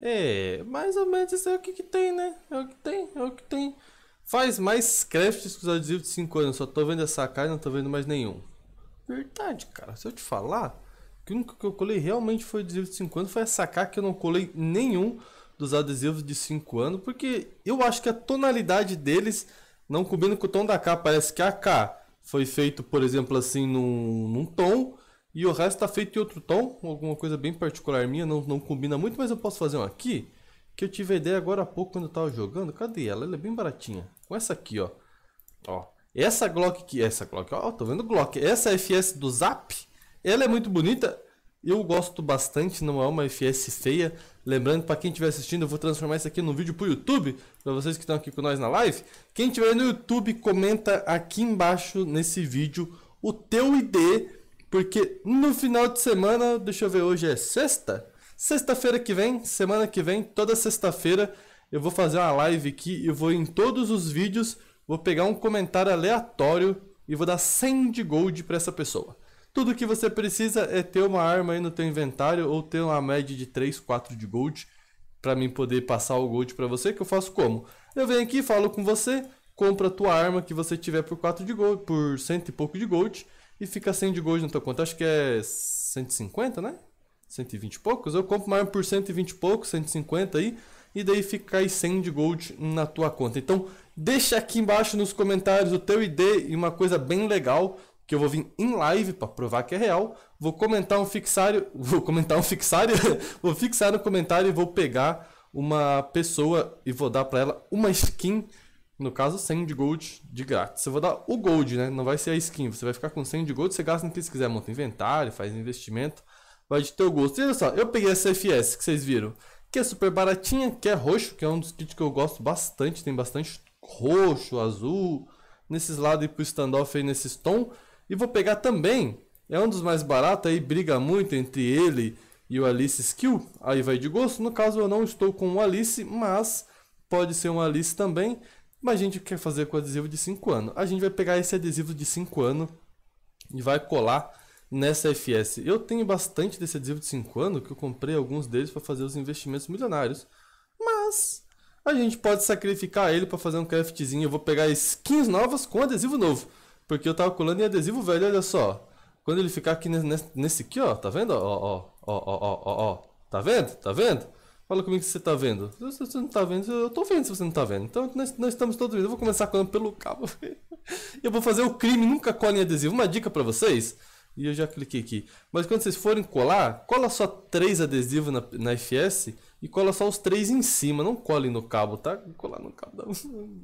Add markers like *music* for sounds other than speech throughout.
É, mais ou menos isso é o que, que tem, né? É o que tem, é o que tem. Faz mais os adesivos de 5 anos, só tô vendo essa cara e não tô vendo mais nenhum. Verdade, cara, se eu te falar que o único que eu colei realmente foi adesivo de 5 anos, foi essa cara que eu não colei nenhum dos adesivos de 5 anos, porque eu acho que a tonalidade deles não combina com o tom da K, parece que a K foi feito, por exemplo, assim, num, num tom e o resto tá feito em outro tom, alguma coisa bem particular minha, não, não combina muito, mas eu posso fazer um aqui. Que eu tive a ideia agora há pouco quando eu tava jogando. Cadê ela? Ela é bem baratinha. Com essa aqui, ó. Ó. Essa Glock que Essa Glock, ó, tô vendo Glock. Essa FS do Zap, ela é muito bonita. Eu gosto bastante, não é uma FS feia. Lembrando, para quem estiver assistindo, eu vou transformar isso aqui num vídeo pro YouTube, para vocês que estão aqui com nós na live. Quem estiver no YouTube, comenta aqui embaixo nesse vídeo o teu ID porque no final de semana, deixa eu ver, hoje é sexta? Sexta-feira que vem, semana que vem, toda sexta-feira, eu vou fazer uma live aqui e vou em todos os vídeos, vou pegar um comentário aleatório e vou dar 100 de gold para essa pessoa. Tudo que você precisa é ter uma arma aí no teu inventário ou ter uma média de 3, 4 de gold para mim poder passar o gold para você, que eu faço como? Eu venho aqui, falo com você, compra a tua arma que você tiver por 4 de gold, por cento e pouco de gold e fica 100 de gold na tua conta. Acho que é 150, né? 120 e poucos. Eu compro mais por 120 e poucos, 150 aí. E daí fica aí 100 de gold na tua conta. Então, deixa aqui embaixo nos comentários o teu ID e uma coisa bem legal que eu vou vir em live para provar que é real. Vou comentar um fixário, *laughs* vou comentar um fixário, *laughs* vou fixar no comentário e vou pegar uma pessoa e vou dar para ela uma skin no caso, 100 de gold de grátis. Eu vou dar o gold, né? Não vai ser a skin. Você vai ficar com 100 de gold, você gasta no que você quiser. Monta inventário, faz investimento. Vai de teu gosto. E olha só, eu peguei essa FS que vocês viram. Que é super baratinha, que é roxo, que é um dos kits que eu gosto bastante. Tem bastante roxo, azul. Nesses lados e pro standoff aí, nesses tom. E vou pegar também. É um dos mais baratos aí, briga muito entre ele e o Alice Skill. Aí vai de gosto. No caso, eu não estou com o Alice, mas pode ser um Alice também. Mas a gente quer fazer com adesivo de 5 anos. A gente vai pegar esse adesivo de 5 anos e vai colar nessa FS. Eu tenho bastante desse adesivo de 5 anos, que eu comprei alguns deles para fazer os investimentos milionários. Mas a gente pode sacrificar ele para fazer um craftzinho. Eu vou pegar skins novas com adesivo novo. Porque eu tava colando em adesivo velho, olha só. Quando ele ficar aqui nesse, nesse aqui, ó, tá vendo? Ó, ó, ó, ó, ó, ó, ó. Tá vendo? Tá vendo? Fala comigo se você tá vendo. Se você não tá vendo, eu tô vendo se você não tá vendo. Então nós, nós estamos todos vendo. Eu vou começar colando pelo cabo. *laughs* eu vou fazer o crime, nunca colhem adesivo. Uma dica para vocês. E eu já cliquei aqui. Mas quando vocês forem colar, cola só três adesivos na, na FS e cola só os três em cima. Não colhem no cabo, tá? Colar no cabo.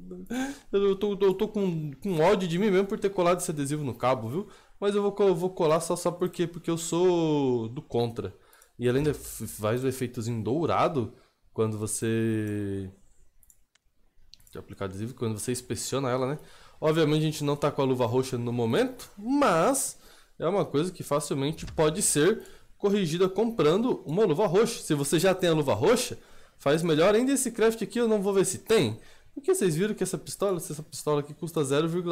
*laughs* eu tô, eu tô com, com ódio de mim mesmo por ter colado esse adesivo no cabo, viu? Mas eu vou, eu vou colar só, só porque, porque eu sou do contra. E ela ainda faz o efeitozinho dourado quando você. De aplicar adesivo, quando você inspeciona ela, né? Obviamente a gente não tá com a luva roxa no momento, mas é uma coisa que facilmente pode ser corrigida comprando uma luva roxa. Se você já tem a luva roxa, faz melhor ainda esse craft aqui, eu não vou ver se tem. Porque vocês viram que essa pistola, essa pistola aqui custa 0,000,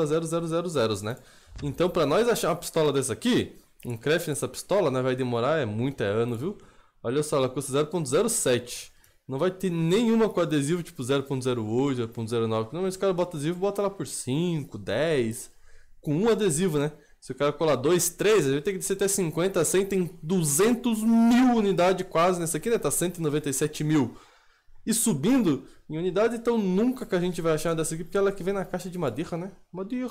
né? Então, para nós achar uma pistola dessa aqui, um craft nessa pistola, né? Vai demorar, é muito, é ano, viu? Olha só, ela custa 0.07. Não vai ter nenhuma com adesivo tipo 0.08, 0.09. Não, mas o cara bota adesivo, bota lá por 5, 10. Com um adesivo, né? Se o cara colar 2, 3, a gente tem que ser até 50, 100. Tem 200 mil unidades quase nessa aqui, né? Tá 197 mil. E subindo em unidade, então nunca que a gente vai achar dessa aqui, porque ela é que vem na caixa de madeira, né? Madeira!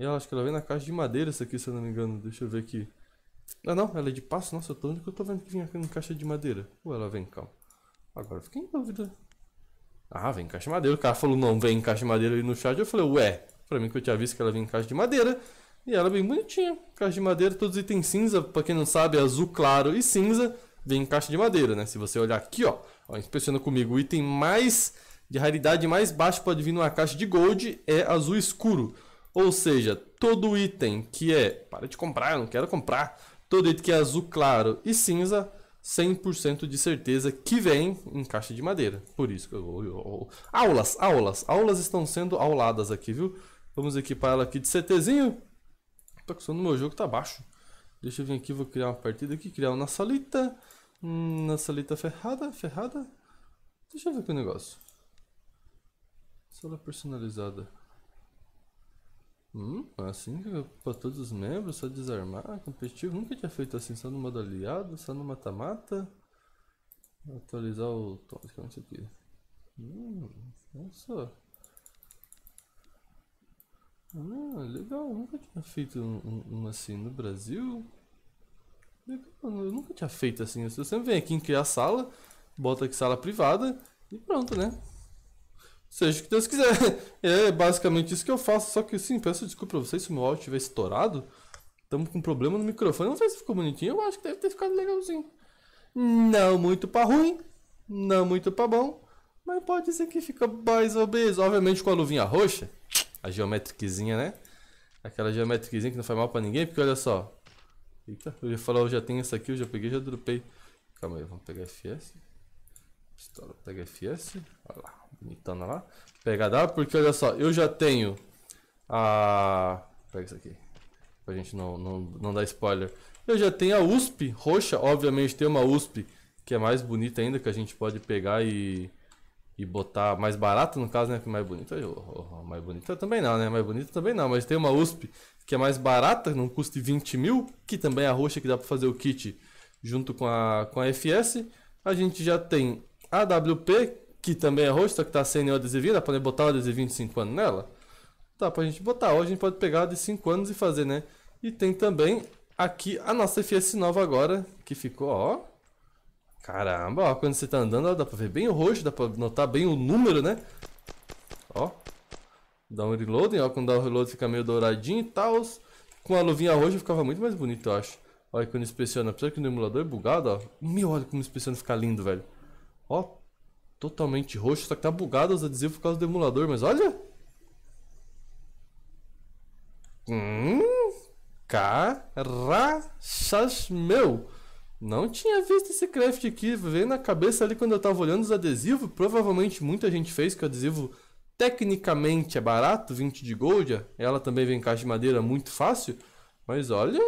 Eu acho que ela vem na caixa de madeira essa aqui, se eu não me engano. Deixa eu ver aqui. Ah não, ela é de passo. Nossa, eu tô onde que eu tô vendo que vinha em caixa de madeira? Ou ela vem, calma. Agora fiquei em dúvida. Ah, vem em caixa de madeira. O cara falou, não, vem em caixa de madeira aí no chat. Eu falei, ué, pra mim que eu tinha visto que ela vem em caixa de madeira. E ela vem é bonitinha. Caixa de madeira, todos os itens cinza, pra quem não sabe, é azul claro e cinza, vem em caixa de madeira, né? Se você olhar aqui, ó, ó inspeciona comigo, o item mais de raridade mais baixo pode vir numa caixa de gold é azul escuro. Ou seja, todo item que é. Para de comprar, eu não quero comprar. Todo item que é azul claro e cinza, 100% de certeza que vem em caixa de madeira. Por isso que eu, eu, eu, Aulas, aulas. Aulas estão sendo auladas aqui, viu? Vamos equipar ela aqui de CTzinho. Tá custando o meu jogo, tá baixo. Deixa eu vir aqui, vou criar uma partida aqui, criar uma salita. uma na salita ferrada, ferrada. Deixa eu ver aqui o um negócio. Sala personalizada. Hum, assim é para todos os membros, só desarmar, competitivo, nunca tinha feito assim, só no modo aliado, só no mata-mata. Atualizar o automaticamente isso aqui. Hum, nossa. Hum, ah, legal, nunca tinha feito um, um, um assim no Brasil. Legal, eu nunca tinha feito assim. Você sempre vem aqui em criar sala, bota aqui sala privada e pronto, né? Seja o que Deus quiser. *laughs* É basicamente isso que eu faço. Só que sim, peço desculpa pra vocês se o meu áudio tiver estourado. Estamos com um problema no microfone. Não sei se ficou bonitinho. Eu acho que deve ter ficado legalzinho. Não muito pra ruim. Não muito pra bom. Mas pode dizer que fica mais obeso. Obviamente com a luvinha roxa. A geometriczinha, né? Aquela geometriczinha que não faz mal pra ninguém. Porque olha só. Eita, eu ia falar, eu já tenho essa aqui. Eu já peguei, já dropei. Calma aí, vamos pegar FS. Pistola, pega FS. Olha lá. Mitana lá. Pegar porque olha só, eu já tenho a. Pega isso aqui. Pra gente não, não, não dar spoiler. Eu já tenho a USP roxa, obviamente tem uma USP que é mais bonita ainda, que a gente pode pegar e, e botar mais barata, no caso, né? Que mais bonita, oh, oh, oh, mais bonita também não, né? Mais bonita também não, mas tem uma USP que é mais barata, não custa 20 mil, que também é a roxa que dá para fazer o kit junto com a, com a FS. A gente já tem a WP, que também é roxa, que tá sem nenhum adesivinho, dá pra botar o adesivinho de 5 anos nela? Dá pra gente botar. Hoje a gente pode pegar de 5 anos e fazer, né? E tem também aqui a nossa FS nova agora, que ficou, ó. Caramba, ó, quando você tá andando, ó, dá pra ver bem o roxo, dá pra notar bem o número, né? Ó. Dá um reloading, ó, quando dá o um reload fica meio douradinho e tal. Com a luvinha roxa ficava muito mais bonito, eu acho. Olha quando inspeciona, apesar que no emulador é bugado, ó. Meu, olha como inspeciona fica lindo, velho. Ó, totalmente roxo, só que tá bugado os adesivos por causa do emulador, mas olha! Hum, carachas, meu! Não tinha visto esse craft aqui, veio na cabeça ali quando eu tava olhando os adesivos, provavelmente muita gente fez, que o adesivo tecnicamente é barato, 20 de gold, ela também vem em caixa de madeira muito fácil, mas olha...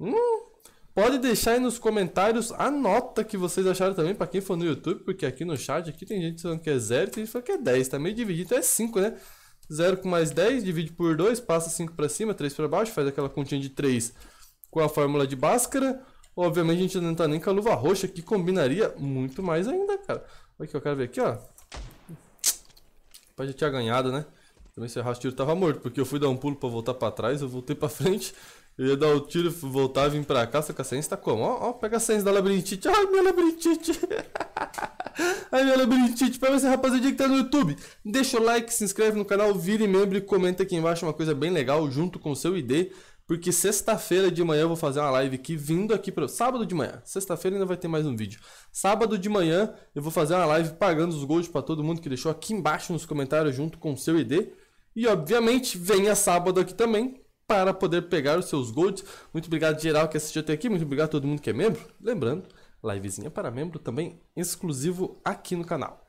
Hum, Pode deixar aí nos comentários a nota que vocês acharam também, para quem for no YouTube, porque aqui no chat aqui tem gente falando que é 0, tem gente falando que é 10, tá meio dividido, então é 5, né? 0 com mais 10, divide por 2, passa 5 para cima, 3 para baixo, faz aquela continha de 3 com a fórmula de Bhaskara. Obviamente a gente não tá nem com a luva roxa, que combinaria muito mais ainda, cara. Olha aqui, eu quero ver aqui, ó. Pode já tinha ganhado, né? Também se o tiro tava morto, porque eu fui dar um pulo para voltar para trás, eu voltei para frente eu ia dar o um tiro, voltar, vir pra cá, só que a Sense tá como? Ó, ó, pega a Sense da labirintite. Ai, minha labirintite. *laughs* Ai, minha labirintite. Pra você, rapaziada, que tá no YouTube. Deixa o like, se inscreve no canal, vire membro e comenta aqui embaixo uma coisa bem legal junto com o seu ID. Porque sexta-feira de manhã eu vou fazer uma live aqui vindo aqui para sábado de manhã. Sexta-feira ainda vai ter mais um vídeo. Sábado de manhã eu vou fazer uma live pagando os gols para todo mundo que deixou aqui embaixo nos comentários junto com o seu ID. E obviamente venha sábado aqui também para poder pegar os seus golds. Muito obrigado geral que assistiu até aqui, muito obrigado a todo mundo que é membro. Lembrando, livezinha para membro também exclusivo aqui no canal.